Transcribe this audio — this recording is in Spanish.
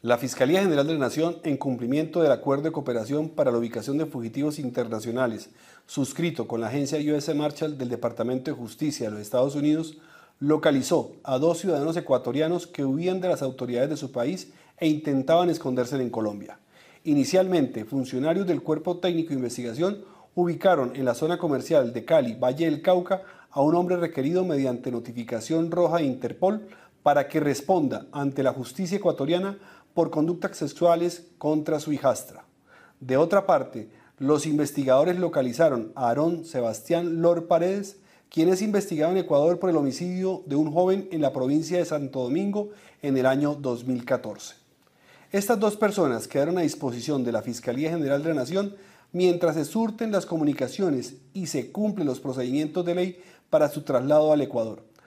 La Fiscalía General de la Nación, en cumplimiento del Acuerdo de Cooperación para la Ubicación de Fugitivos Internacionales, suscrito con la agencia US Marshall del Departamento de Justicia de los Estados Unidos, localizó a dos ciudadanos ecuatorianos que huían de las autoridades de su país e intentaban esconderse en Colombia. Inicialmente, funcionarios del Cuerpo Técnico de Investigación ubicaron en la zona comercial de Cali, Valle del Cauca, a un hombre requerido mediante notificación roja de Interpol para que responda ante la justicia ecuatoriana por conductas sexuales contra su hijastra. De otra parte, los investigadores localizaron a Aarón Sebastián Lor Paredes, quien es investigado en Ecuador por el homicidio de un joven en la provincia de Santo Domingo en el año 2014. Estas dos personas quedaron a disposición de la Fiscalía General de la Nación mientras se surten las comunicaciones y se cumplen los procedimientos de ley para su traslado al Ecuador.